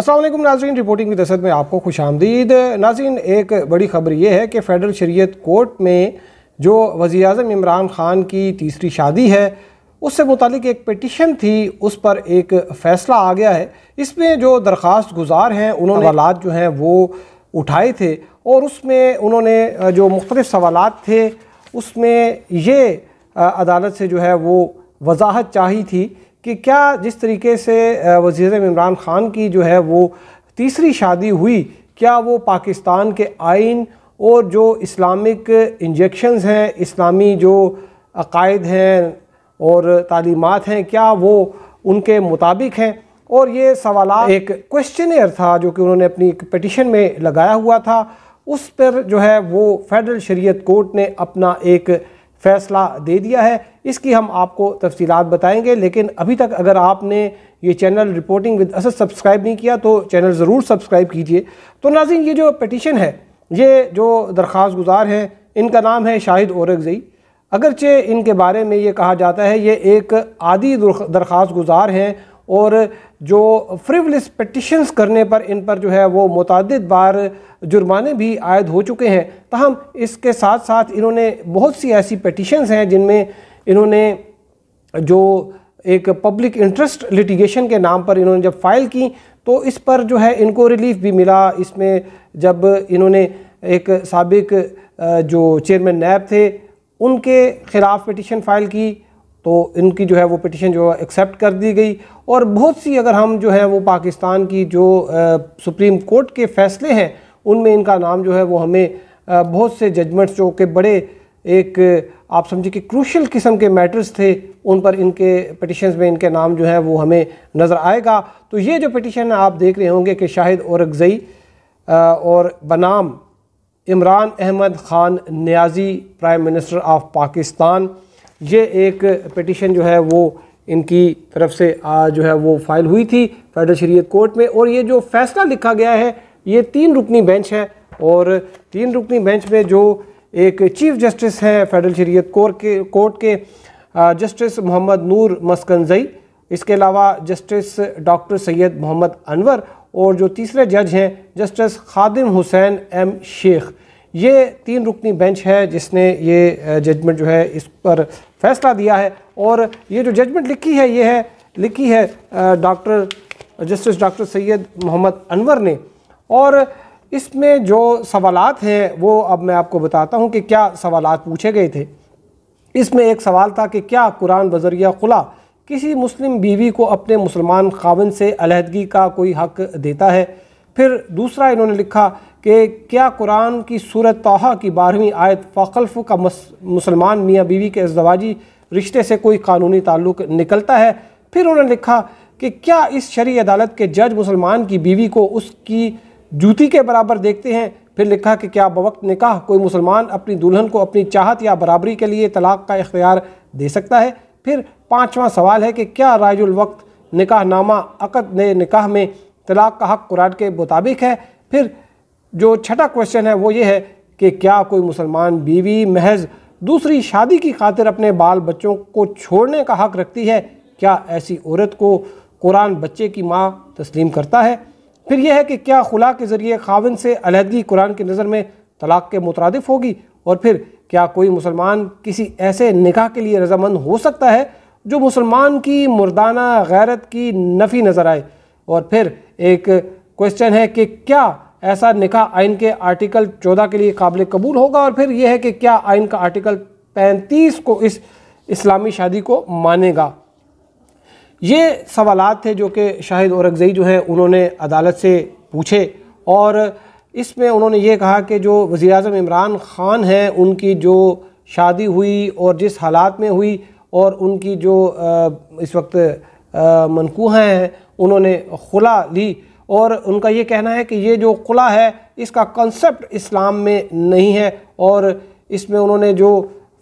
असलम नाजीन रिपोर्टिंग की दशत में आपको खुश आमदीद नाजीन एक बड़ी खबर यह है कि फेडरल शरीत कोर्ट में जो वज़ी अजम इमरान ख़ान की तीसरी शादी है उससे मुतलिक एक पटिशन थी उस पर एक फ़ैसला आ गया है इसमें जो दरख्वास्त गुजार हैं उन्होंने हालात जो हैं वो उठाए थे और उसमें उन्होंने जो मुख्तल सवाल थे उसमें ये अदालत से जो है वो वजाहत चाही थी कि क्या जिस तरीके से वजीर इमरान ख़ान की जो है वो तीसरी शादी हुई क्या वो पाकिस्तान के आइन और जो इस्लामिक इंजेक्शन हैं इस्लामी जो अकायद हैं और तालीमत हैं क्या वो उनके मुताबिक हैं और ये सवाल एक क्वेश्चनर था जो कि उन्होंने अपनी एक पटिशन में लगाया हुआ था उस पर जो है वो फेडरल शरीयत कोर्ट ने अपना एक फैसला दे दिया है इसकी हम आपको तफसीत बताएंगे लेकिन अभी तक अगर आपने ये channel reporting with Asad subscribe नहीं किया तो चैनल ज़रूर सब्सक्राइब कीजिए तो नाजिन ये जो पटिशन है ये जो दरख्वास गुजार हैं इनका नाम है शाहिद औरगजई अगरचे इनके बारे में ये कहा जाता है ये एक आदि दरख्वास गुजार हैं और जो फ्रिवलिस पटिशन्स करने पर इन पर जो है वो मुतद बार जुर्माने भी आयद हो चुके हैं तहम इसके साथ साथ इन्होंने बहुत सी ऐसी पटिशन्स हैं जिनमें इन्होंने जो एक पब्लिक इंटरेस्ट लिटिगेशन के नाम पर इन्होंने जब फ़ाइल की तो इस पर जो है इनको रिलीफ भी मिला इसमें जब इन्होंने एक सबक जो चेयरमैन नैब थे उनके ख़िलाफ़ पटिशन फ़ाइल की तो इनकी जो है वो पिटिशन जो है एक्सेप्ट कर दी गई और बहुत सी अगर हम जो है वो पाकिस्तान की जो सुप्रीम कोर्ट के फैसले हैं उनमें इनका नाम जो है वो हमें बहुत से जजमेंट्स जो कि बड़े एक आप समझिए कि क्रूशल किस्म के मैटर्स थे उन पर इनके पटिशन में इनके नाम जो है वो हमें नज़र आएगा तो ये जो पटिशन है आप देख रहे होंगे कि शाहिद औरगज़ई और बनाम Imran Ahmed Khan Niazi prime minister of Pakistan ये एक पटिशन जो है वो इनकी तरफ से आ, जो है वो फाइल हुई थी फेडरल शरीयत कोर्ट में और ये जो फैसला लिखा गया है ये तीन रुकनी बेंच है और तीन रुकनी बेंच में जो एक चीफ जस्टिस हैं फेडरल शरीयत कोर के कोर्ट के जस्टिस मोहम्मद नूर मस्कनजई इसके अलावा जस्टिस डॉक्टर सैयद मोहम्मद अनवर और जो तीसरे जज हैं जस्टिस खादिम हुसैन एम शेख ये तीन रुकनी बेंच है जिसने ये जजमेंट जो है इस पर फैसला दिया है और ये जो जजमेंट लिखी है ये है लिखी है doctor justice doctor Syed Mohammad Anwar ने और इसमें जो सवालत हैं वो अब मैं आपको बताता हूँ कि क्या सवाल पूछे गए थे इसमें एक सवाल था कि क्या कुरान बजरिया खुला किसी मुस्लिम बीवी को अपने मुसलमान खावन से अलहदगी का कोई हक देता है फिर दूसरा इन्होंने लिखा कि क्या कुरान की सूरत तोहा की बारहवीं आयत फ़ल्फ का मुसलमान मियाँ बीवी के अजवाजी रिश्ते से कोई कानूनी ताल्लुक निकलता है फिर उन्होंने लिखा कि क्या इस शरी अदालत के जज मुसलमान की बीवी को उसकी जूती के बराबर देखते हैं फिर लिखा कि क्या बवक्त निकाह कोई मुसलमान अपनी दुल्हन को अपनी चाहत या बराबरी के लिए तलाक का इख्तियार दे सकता है फिर पाँचवा सवाल है कि क्या राजुल वक्त निकाह नामा अकद ने निकाह में तलाक का हक कुरान के मुताबिक है फिर जो छठा क्वेश्चन है वो ये है कि क्या कोई मुसलमान बीवी महज दूसरी शादी की खातिर अपने बाल बच्चों को छोड़ने का हक रखती है क्या ऐसी औरत को कुरान बच्चे की माँ तस्लीम करता है फिर यह है कि क्या खुला के ज़रिए खाविन से अलहदगी कुरान की नज़र में तलाक़ के मुतरदफ होगी और फिर क्या कोई मुसलमान किसी ऐसे निकाह के लिए रजामंद हो सकता है जो मुसलमान की मुर्दाना गैरत की नफ़ी नज़र आए और फिर एक क्वेश्चन है कि क्या ऐसा निकाह आइन के आर्टिकल 14 के लिए काबिल कबूल होगा और फिर यह है कि क्या आइन का आर्टिकल 35 को इस इस्लामी शादी को मानेगा ये सवाल थे जो कि शाहिद औरगजई जो हैं उन्होंने अदालत से पूछे और इसमें उन्होंने ये कहा कि जो वज़ी अजम इमरान ख़ान हैं उनकी जो शादी हुई और जिस हालात में हुई और उनकी जो इस वक्त मनकूहें हैं उन्होंने खुला ली और उनका ये कहना है कि ये जो खुला है इसका कंसेप्ट इस्लाम में नहीं है और इसमें उन्होंने जो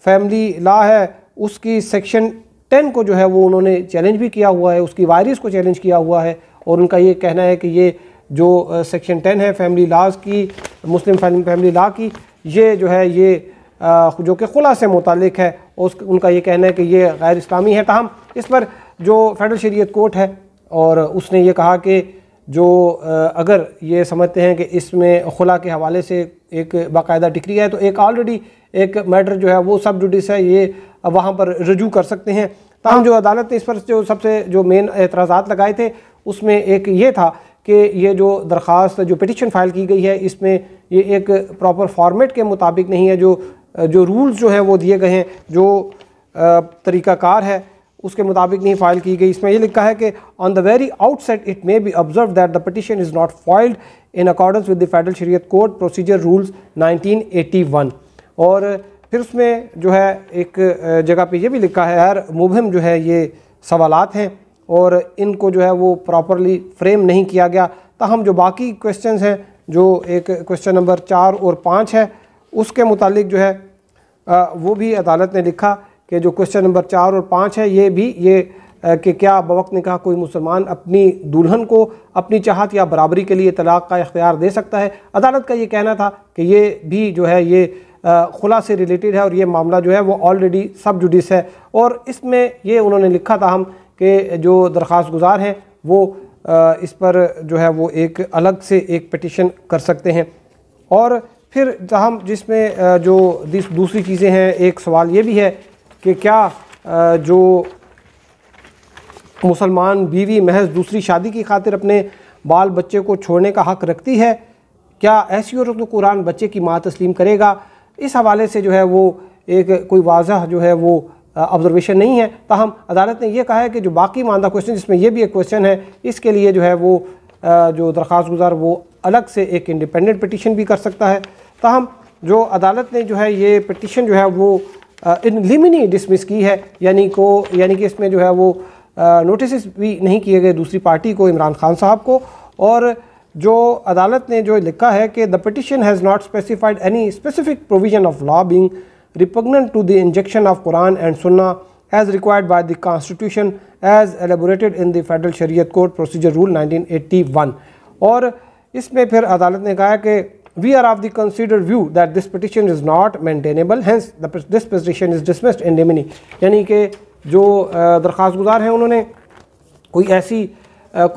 फैमिली ला है उसकी सेक्शन टेन को जो है वो उन्होंने चैलेंज भी किया हुआ है उसकी वायरस को चैलेंज किया हुआ है और उनका ये कहना है कि ये जो सेक्शन टेन है फैमिली लाज की मुस्लिम फैमिली ला की ये जो है ये जो कि खुला से मुतल है उस उनका ये कहना है कि ये गैर इस्लामी है तहम इस पर जो फेडरल शरीयत कोर्ट है और उसने ये कहा कि जो अगर ये समझते हैं कि इसमें खुला के हवाले से एक बाकायदा डिक्री है तो एक ऑलरेडी एक मैटर जो है वो सब जुडिस है ये वहाँ पर रजू कर सकते हैं तमाम हाँ। जो अदालत ने इस पर जो सबसे जो मेन एतराज़ात लगाए थे उसमें एक ये था कि ये जो दरख्वास्त जो पटिशन फ़ाइल की गई है इसमें ये एक प्रॉपर फॉर्मेट के मुताबिक नहीं है जो जो रूल्स जो हैं वो दिए गए हैं जो तरीक़ाकार है उसके मुताबिक नहीं फाइल की गई इसमें ये लिखा है कि on the very outset it may be observe that the petition is not filed in accordance with the federal Shariat court procedure rules 1981 और फिर उसमें जो है एक जगह पे ये भी लिखा है यार मुबहम जो है ये सवालत हैं और इनको जो है वो प्रॉपरली फ्रेम नहीं किया गया तहम तो जो बाकी क्वेश्चन हैं जो एक क्वेश्चन नंबर चार और पाँच है उसके मुतालिक जो है वो भी अदालत ने लिखा कि जो क्वेश्चन नंबर चार और पाँच है ये भी ये कि क्या बवक्त ने कहा कोई मुसलमान अपनी दुल्हन को अपनी चाहत या बराबरी के लिए तलाक़ का इख्तियार दे सकता है अदालत का ये कहना था कि ये भी जो है ये खुला से रिलेटेड है और ये मामला जो है वो ऑलरेडी सब जुडिस है और इसमें ये उन्होंने लिखा था हम कि जो दरख्वास्त गुजार हैं वो इस पर जो है वो एक अलग से एक पटिशन कर सकते हैं और फिर हम जिसमें जो दूसरी चीज़ें हैं एक सवाल ये भी है कि क्या जो मुसलमान बीवी महज दूसरी शादी की खातिर अपने बाल बच्चे को छोड़ने का हक़ रखती है क्या ऐसी औरत तो कुरान बच्चे की माँ तस्लीम करेगा इस हवाले से जो है वो एक कोई वाजह जो है वो ऑब्ज़रवेशन नहीं है ताहम अदालत ने यह कहा है कि जो बाकी मानदा क्वेश्चन जिसमें यह भी एक क्वेश्चन है इसके लिए जो है वो जो दरख्वास्त गुजार वो अलग से एक इंडिपेंडेंट पटिशन भी कर सकता है ताहम जो अदालत ने जो है ये पटिशन जो है वो इन लिमिनी डिसमिस की है यानी को यानी कि इसमें जो है वो नोटिस भी नहीं किए गए दूसरी पार्टी को इमरान खान साहब को और जो अदालत ने जो लिखा है कि the petition has not specified any specific provision of law being repugnant to the injection of Quran and Sunnah as required by the constitution as elaborated in the federal Shariat court procedure rule 1981 और इसमें फिर अदालत ने कहा कि we are of the considered view that this petition is not maintainable hence the, this petition is dismissed in limine yani ke jo दरख्वास्त guzar hain unhone koi aisi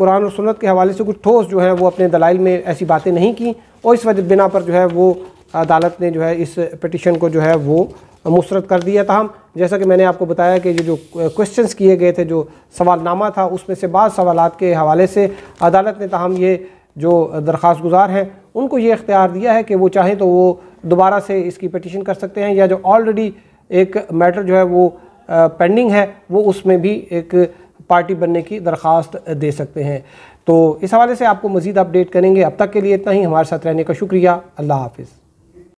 quran aur sunnat ke hawale se kuch thos jo hai wo apne dalail mein aisi baatein nahi ki aur is wajah bina par jo hai wo अदालत ने जो है इस petition को जो है वो मुस्रद कर दिया था हम जैसा कि मैंने आपको बताया कि ये जो क्वेश्चंस किए गए थे जो सवालनामा था उसमें से बाद सवाल के हवाले से अदालत ने तहम ये जो दरख्वास्त गुजार हैं उनको ये इख्तियार दिया है कि वो चाहें तो वो दोबारा से इसकी पटिशन कर सकते हैं या जो ऑलरेडी एक मैटर जो है वो पेंडिंग है वो उसमें भी एक पार्टी बनने की दरख्वास्त दे सकते हैं तो इस हवाले से आपको मज़ीद अपडेट करेंगे अब तक के लिए इतना ही हमारे साथ रहने का शुक्रिया अल्लाह हाफिज़